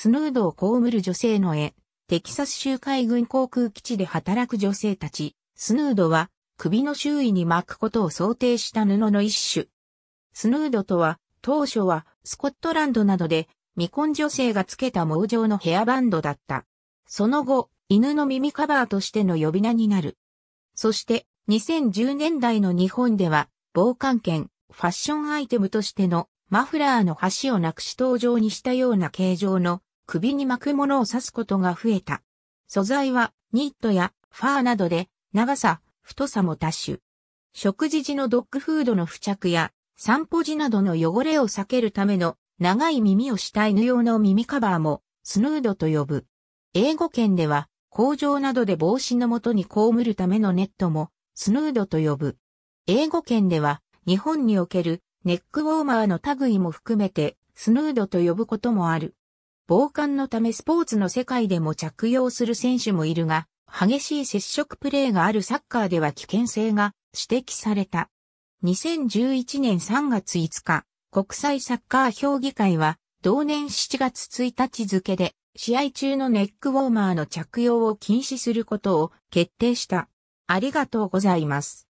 スヌードを被る女性の絵、テキサス州海軍航空基地で働く女性たち、スヌードは首の周囲に巻くことを想定した布の一種。スヌードとは、当初はスコットランドなどで未婚女性がつけた網状のヘアバンドだった。その後、犬の耳カバーとしての呼び名になる。そして、2010年代の日本では、防寒圏、ファッションアイテムとしてのマフラーの端をなくし登場にしたような形状の首に巻くものを刺すことが増えた。素材はニットやファーなどで長さ、太さも多種。食事時のドッグフードの付着や散歩時などの汚れを避けるための長い耳をした犬用の耳カバーもスヌードと呼ぶ。英語圏では工場などで帽子のもとに被るためのネットもスヌードと呼ぶ。英語圏では日本におけるネックウォーマーの類も含めてスヌードと呼ぶこともある。防寒のためスポーツの世界でも着用する選手もいるが、激しい接触プレーがあるサッカーでは危険性が指摘された。2011年3月5日、国際サッカー評議会は、同年7月1日付で、試合中のネックウォーマーの着用を禁止することを決定した。ありがとうございます。